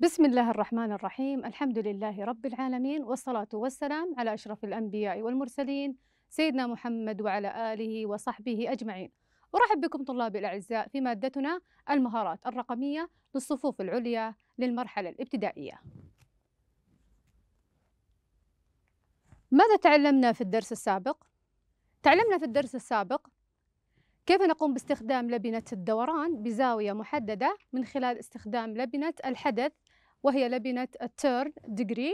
بسم الله الرحمن الرحيم الحمد لله رب العالمين والصلاة والسلام على أشرف الأنبياء والمرسلين سيدنا محمد وعلى آله وصحبه أجمعين أرحب بكم طلابي الأعزاء في مادتنا المهارات الرقمية للصفوف العليا للمرحلة الابتدائية ماذا تعلمنا في الدرس السابق؟ تعلمنا في الدرس السابق كيف نقوم باستخدام لبنة الدوران بزاوية محددة من خلال استخدام لبنة الحدث وهي لبنة التيرن ديجري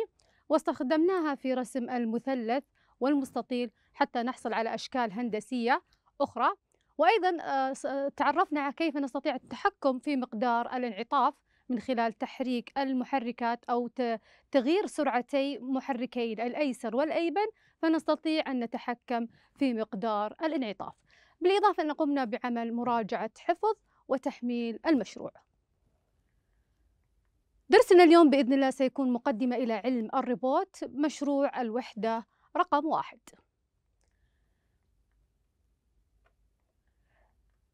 واستخدمناها في رسم المثلث والمستطيل حتى نحصل على أشكال هندسية أخرى وأيضا آه، آه، تعرفنا على كيف نستطيع التحكم في مقدار الانعطاف من خلال تحريك المحركات أو تغيير سرعتي محركي الأيسر والأيمن فنستطيع أن نتحكم في مقدار الانعطاف بالإضافة أن قمنا بعمل مراجعة حفظ وتحميل المشروع درسنا اليوم بإذن الله سيكون مقدمة إلى علم الروبوت مشروع الوحدة رقم واحد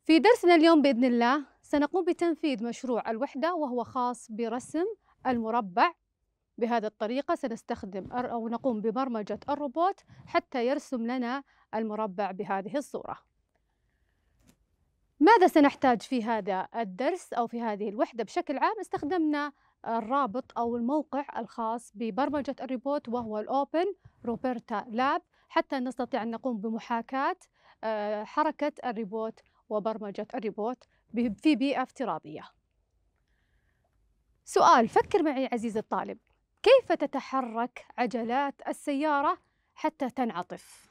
في درسنا اليوم بإذن الله سنقوم بتنفيذ مشروع الوحدة وهو خاص برسم المربع بهذه الطريقة سنستخدم أو نقوم ببرمجة الروبوت حتى يرسم لنا المربع بهذه الصورة ماذا سنحتاج في هذا الدرس أو في هذه الوحدة بشكل عام استخدمنا الرابط أو الموقع الخاص ببرمجة الريبوت وهو الأوبن روبرتا لاب حتى نستطيع أن نقوم بمحاكاة آه، حركة الريبوت وبرمجة الريبوت في بيئة افتراضية سؤال فكر معي عزيزي الطالب كيف تتحرك عجلات السيارة حتى تنعطف؟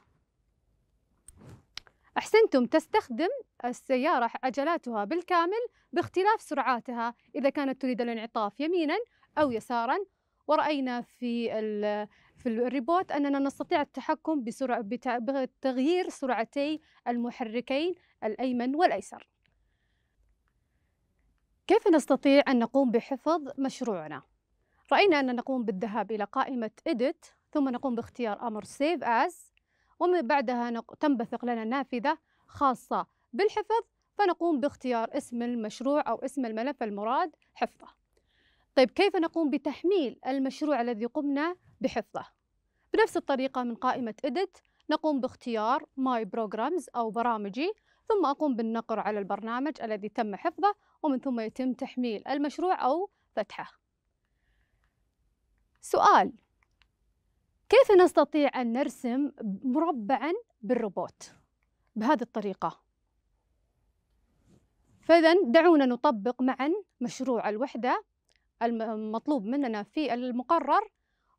أحسنتم تستخدم السيارة عجلاتها بالكامل باختلاف سرعاتها إذا كانت تريد الانعطاف يمينا أو يسارا ورأينا في في الريبوت أننا نستطيع التحكم بسرعة بتغيير سرعتي المحركين الأيمن والأيسر كيف نستطيع أن نقوم بحفظ مشروعنا؟ رأينا أن نقوم بالذهاب إلى قائمة Edit ثم نقوم باختيار أمر Save As ومن بعدها تنبثق لنا نافذة خاصة بالحفظ فنقوم باختيار اسم المشروع أو اسم الملف المراد حفظه طيب كيف نقوم بتحميل المشروع الذي قمنا بحفظه بنفس الطريقة من قائمة إدت نقوم باختيار ماي بروجرامز أو برامجي ثم أقوم بالنقر على البرنامج الذي تم حفظه ومن ثم يتم تحميل المشروع أو فتحه سؤال كيف نستطيع أن نرسم مربعا بالروبوت بهذه الطريقة فإذا دعونا نطبق معا مشروع الوحدة المطلوب مننا في المقرر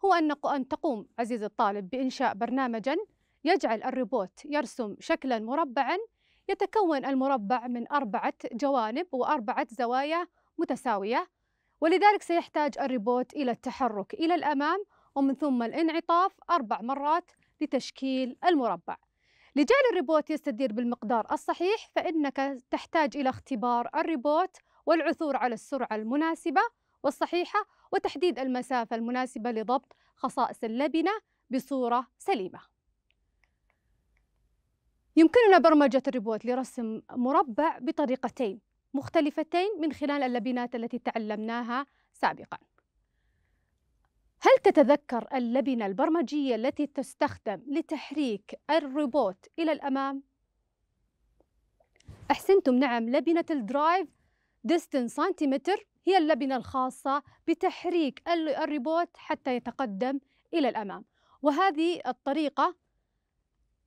هو أن تقوم عزيزي الطالب بإنشاء برنامجا يجعل الروبوت يرسم شكلا مربعا يتكون المربع من أربعة جوانب وأربعة زوايا متساوية ولذلك سيحتاج الروبوت إلى التحرك إلى الأمام ومن ثم الانعطاف أربع مرات لتشكيل المربع لجعل الريبوت يستدير بالمقدار الصحيح فإنك تحتاج إلى اختبار الريبوت والعثور على السرعة المناسبة والصحيحة وتحديد المسافة المناسبة لضبط خصائص اللبنة بصورة سليمة يمكننا برمجة الريبوت لرسم مربع بطريقتين مختلفتين من خلال اللبنات التي تعلمناها سابقاً هل تتذكر اللبنة البرمجية التي تستخدم لتحريك الروبوت إلى الأمام؟ أحسنتم نعم لبنة الدرايف ديستن سنتيمتر هي اللبنة الخاصة بتحريك الروبوت حتى يتقدم إلى الأمام وهذه الطريقة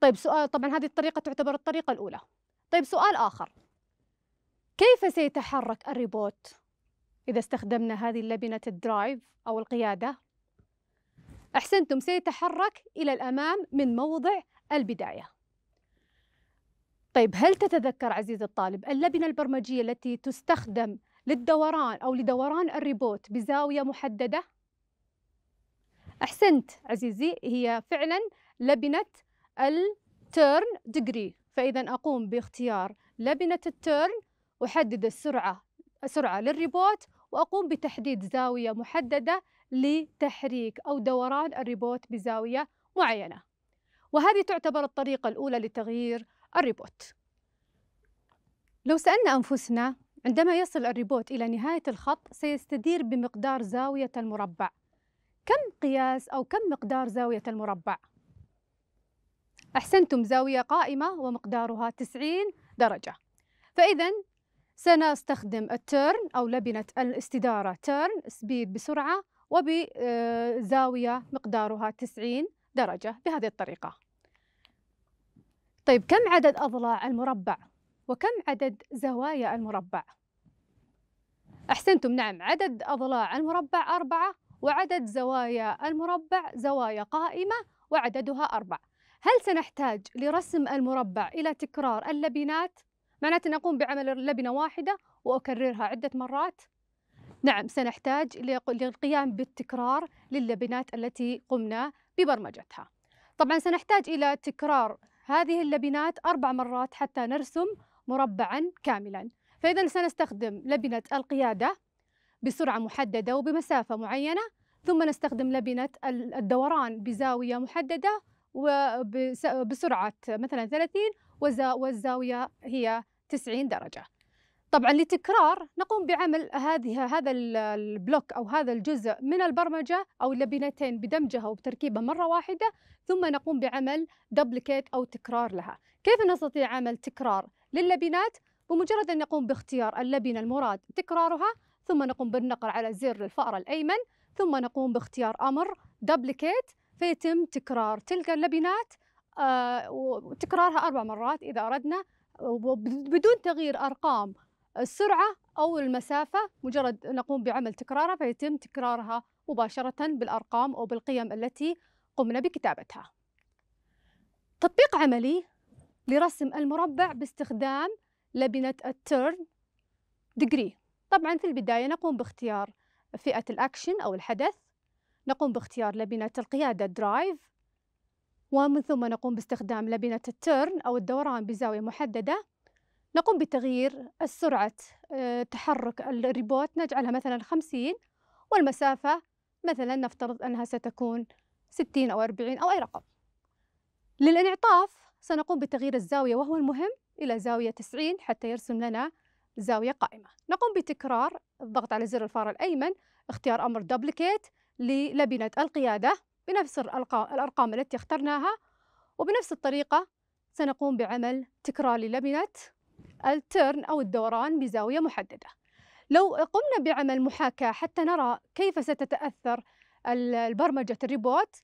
طيب سؤال طبعا هذه الطريقة تعتبر الطريقة الأولى طيب سؤال آخر كيف سيتحرك الروبوت إذا استخدمنا هذه اللبنة الدرايف أو القيادة أحسنتم سيتحرك إلى الأمام من موضع البداية طيب هل تتذكر عزيزي الطالب اللبنة البرمجية التي تستخدم للدوران أو لدوران الريبوت بزاوية محددة؟ أحسنت عزيزي هي فعلا لبنة التيرن ديجري فإذا أقوم باختيار لبنة التيرن أحدد السرعة سرعة للريبوت وأقوم بتحديد زاوية محددة لتحريك أو دوران الريبوت بزاوية معينة وهذه تعتبر الطريقة الأولى لتغيير الريبوت لو سألنا أنفسنا عندما يصل الريبوت إلى نهاية الخط سيستدير بمقدار زاوية المربع كم قياس أو كم مقدار زاوية المربع؟ أحسنتم زاوية قائمة ومقدارها 90 درجة فإذا سنستخدم التيرن أو لبنة الاستدارة تيرن سبيد بسرعة وبزاوية مقدارها 90 درجة بهذه الطريقة طيب كم عدد أضلاع المربع وكم عدد زوايا المربع أحسنتم نعم عدد أضلاع المربع أربعة وعدد زوايا المربع زوايا قائمة وعددها أربع هل سنحتاج لرسم المربع إلى تكرار اللبنات؟ معناته نقوم بعمل لبنة واحدة وأكررها عدة مرات نعم سنحتاج للقيام بالتكرار للبنات التي قمنا ببرمجتها طبعا سنحتاج إلى تكرار هذه اللبنات أربع مرات حتى نرسم مربعا كاملا فإذا سنستخدم لبنة القيادة بسرعة محددة وبمسافة معينة ثم نستخدم لبنة الدوران بزاوية محددة وبسرعة مثلا 30 والزاوية هي 90 درجة طبعا لتكرار نقوم بعمل هذه هذا البلوك او هذا الجزء من البرمجه او اللبنتين بدمجها وبتركيبها مره واحده ثم نقوم بعمل دبليكيت او تكرار لها كيف نستطيع عمل تكرار للبنات بمجرد ان نقوم باختيار اللبنه المراد تكرارها ثم نقوم بالنقر على زر الفأر الايمن ثم نقوم باختيار امر دبليكيت فيتم تكرار تلك اللبنات آه، وتكرارها اربع مرات اذا اردنا بدون تغيير ارقام السرعة أو المسافة مجرد نقوم بعمل تكرارها فيتم تكرارها مباشرة بالأرقام أو بالقيم التي قمنا بكتابتها تطبيق عملي لرسم المربع باستخدام لبنة التيرن ديجري طبعا في البداية نقوم باختيار فئة الأكشن أو الحدث نقوم باختيار لبنة القيادة درايف ومن ثم نقوم باستخدام لبنة التيرن أو الدوران بزاوية محددة نقوم بتغيير السرعة آه، تحرك الريبوت نجعلها مثلا 50 والمسافة مثلا نفترض أنها ستكون 60 أو 40 أو أي رقم للانعطاف سنقوم بتغيير الزاوية وهو المهم إلى زاوية 90 حتى يرسم لنا زاوية قائمة نقوم بتكرار الضغط على زر الفار الأيمن اختيار أمر دوبليكيت للبنة القيادة بنفس الأرقام التي اخترناها وبنفس الطريقة سنقوم بعمل تكرار للبنة الترن أو الدوران بزاوية محددة لو قمنا بعمل محاكاة حتى نرى كيف ستتأثر البرمجة الريبوت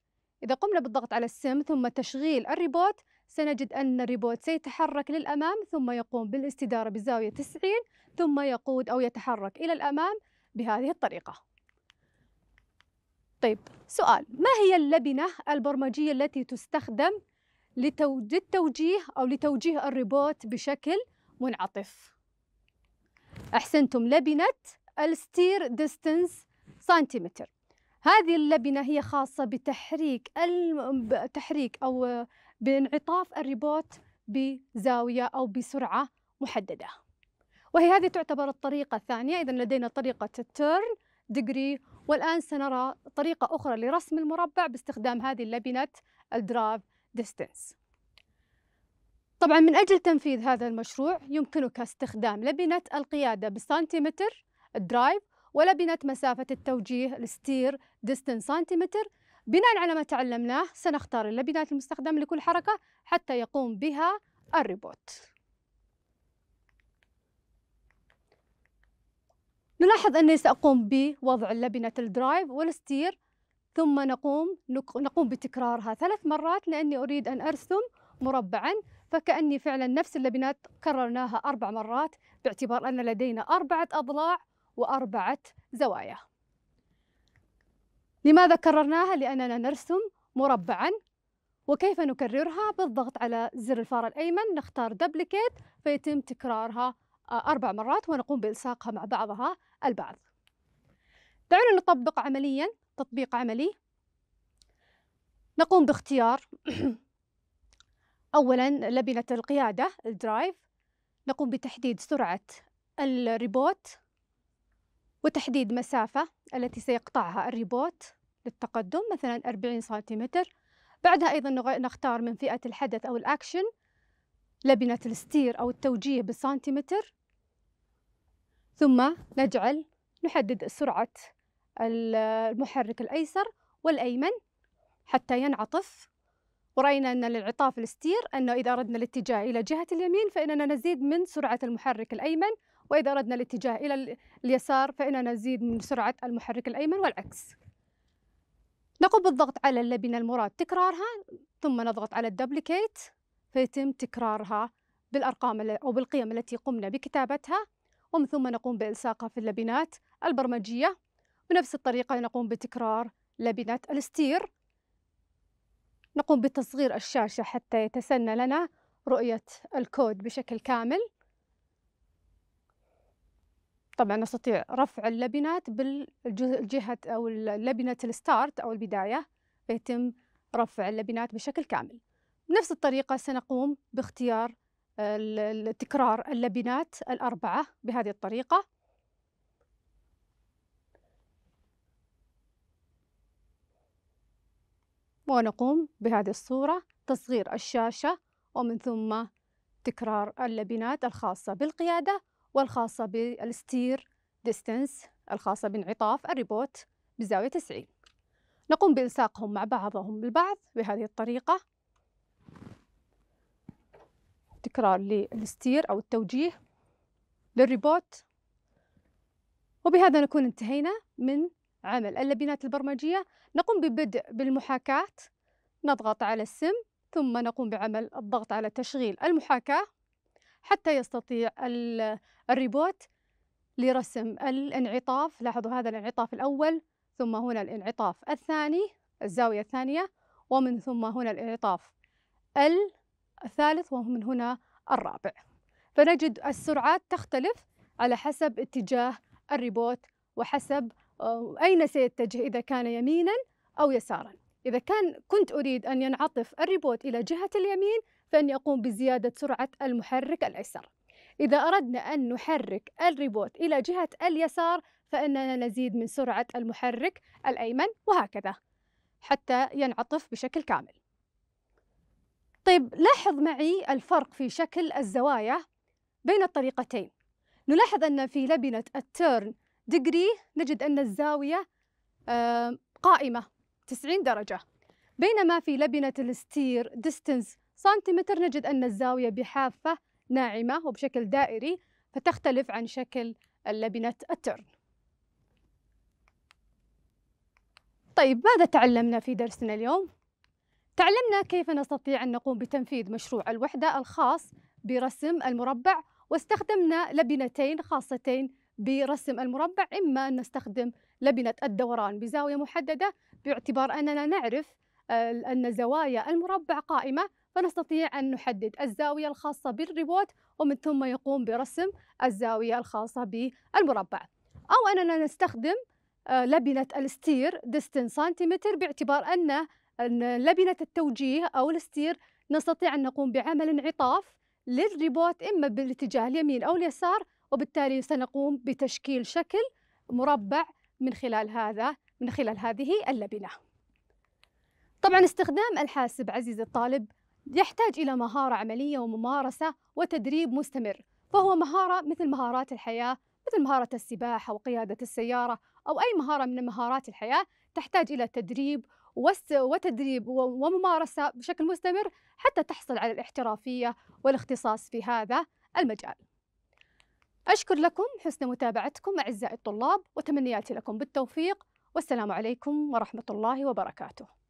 إذا قمنا بالضغط على السم ثم تشغيل الريبوت سنجد أن الريبوت سيتحرك للأمام ثم يقوم بالاستدارة بزاوية 90 ثم يقود أو يتحرك إلى الأمام بهذه الطريقة طيب سؤال ما هي اللبنة البرمجية التي تستخدم للتوجيه أو لتوجيه الريبوت بشكل منعطف أحسنتم لبنة الستير ديستنس سنتيمتر هذه اللبنة هي خاصة بتحريك تحريك أو بانعطاف الريبوت بزاوية أو بسرعة محددة وهي هذه تعتبر الطريقة الثانية إذا لدينا طريقة التيرن ديجري والآن سنرى طريقة أخرى لرسم المربع باستخدام هذه اللبنة الدراف ديستنس طبعا من أجل تنفيذ هذا المشروع يمكنك استخدام لبنة القيادة بالسنتيمتر درايف ولبنة مسافة التوجيه الستير ديستن سنتيمتر بناء على ما تعلمناه سنختار اللبنات المستخدمة لكل حركة حتى يقوم بها الريبوت نلاحظ أني سأقوم بوضع اللبنة الدرايف والستير ثم نقوم نقوم بتكرارها ثلاث مرات لأني أريد أن أرسم مربعاً فكأني فعلا نفس اللبنات كررناها أربع مرات باعتبار أن لدينا أربعة أضلاع وأربعة زوايا لماذا كررناها؟ لأننا نرسم مربعا وكيف نكررها؟ بالضغط على زر الفار الأيمن نختار دبليكيت فيتم تكرارها آه، أربع مرات ونقوم بإلصاقها مع بعضها البعض دعونا نطبق عمليا تطبيق عملي نقوم باختيار أولا لبنة القيادة الدرايف نقوم بتحديد سرعة الريبوت وتحديد مسافة التي سيقطعها الريبوت للتقدم مثلا 40 سنتيمتر بعدها أيضا نختار من فئة الحدث أو الأكشن لبنة الستير أو التوجيه بالسنتيمتر ثم نجعل نحدد سرعة المحرك الأيسر والأيمن حتى ينعطف ورأينا أن الانعطاف الستير أنه إذا أردنا الاتجاه إلى جهة اليمين فإننا نزيد من سرعة المحرك الأيمن وإذا أردنا الاتجاه إلى اليسار فإننا نزيد من سرعة المحرك الأيمن والعكس نقوم بالضغط على اللبنة المراد تكرارها ثم نضغط على الدبليكيت فيتم تكرارها بالأرقام أو بالقيم التي قمنا بكتابتها ومن ثم نقوم بإلصاقها في اللبنات البرمجية بنفس الطريقة نقوم بتكرار لبنة الستير نقوم بتصغير الشاشة حتى يتسنى لنا رؤية الكود بشكل كامل طبعا نستطيع رفع اللبنات بالجهة أو اللبنة الستارت أو البداية فيتم رفع اللبنات بشكل كامل بنفس الطريقة سنقوم باختيار تكرار اللبنات الأربعة بهذه الطريقة ونقوم بهذه الصورة تصغير الشاشة ومن ثم تكرار اللبنات الخاصة بالقيادة والخاصة بالستير ديستنس الخاصة بانعطاف الريبوت بزاوية 90 نقوم بإلصاقهم مع بعضهم البعض بهذه الطريقة تكرار للستير أو التوجيه للريبوت وبهذا نكون انتهينا من عمل اللبنات البرمجية نقوم ببدء بالمحاكاة نضغط على السم ثم نقوم بعمل الضغط على تشغيل المحاكاة حتى يستطيع الريبوت لرسم الانعطاف لاحظوا هذا الانعطاف الأول ثم هنا الانعطاف الثاني الزاوية الثانية ومن ثم هنا الانعطاف الثالث ومن هنا الرابع فنجد السرعات تختلف على حسب اتجاه الريبوت وحسب آه، أين سيتجه إذا كان يمينا أو يسارا إذا كان كنت أريد أن ينعطف الريبوت إلى جهة اليمين فإني أقوم بزيادة سرعة المحرك الأيسر إذا أردنا أن نحرك الريبوت إلى جهة اليسار فإننا نزيد من سرعة المحرك الأيمن وهكذا حتى ينعطف بشكل كامل طيب لاحظ معي الفرق في شكل الزوايا بين الطريقتين نلاحظ أن في لبنة التيرن دقريه نجد أن الزاوية آه، قائمة 90 درجة بينما في لبنة الستير ديستنس سنتيمتر نجد أن الزاوية بحافة ناعمة وبشكل دائري فتختلف عن شكل لبنة الترن طيب ماذا تعلمنا في درسنا اليوم؟ تعلمنا كيف نستطيع أن نقوم بتنفيذ مشروع الوحدة الخاص برسم المربع واستخدمنا لبنتين خاصتين برسم المربع إما أن نستخدم لبنة الدوران بزاوية محددة باعتبار أننا نعرف آه، أن زوايا المربع قائمة فنستطيع أن نحدد الزاوية الخاصة بالريبوت ومن ثم يقوم برسم الزاوية الخاصة بالمربع أو أننا نستخدم آه، لبنة الستير ديستن سنتيمتر باعتبار أن لبنة التوجيه أو الستير نستطيع أن نقوم بعمل انعطاف للريبوت إما بالاتجاه اليمين أو اليسار وبالتالي سنقوم بتشكيل شكل مربع من خلال هذا من خلال هذه اللبنة طبعا استخدام الحاسب عزيزي الطالب يحتاج إلى مهارة عملية وممارسة وتدريب مستمر فهو مهارة مثل مهارات الحياة مثل مهارة السباحة وقيادة السيارة أو أي مهارة من مهارات الحياة تحتاج إلى تدريب وتدريب وممارسة بشكل مستمر حتى تحصل على الاحترافية والاختصاص في هذا المجال أشكر لكم حسن متابعتكم أعزائي الطلاب وتمنياتي لكم بالتوفيق والسلام عليكم ورحمة الله وبركاته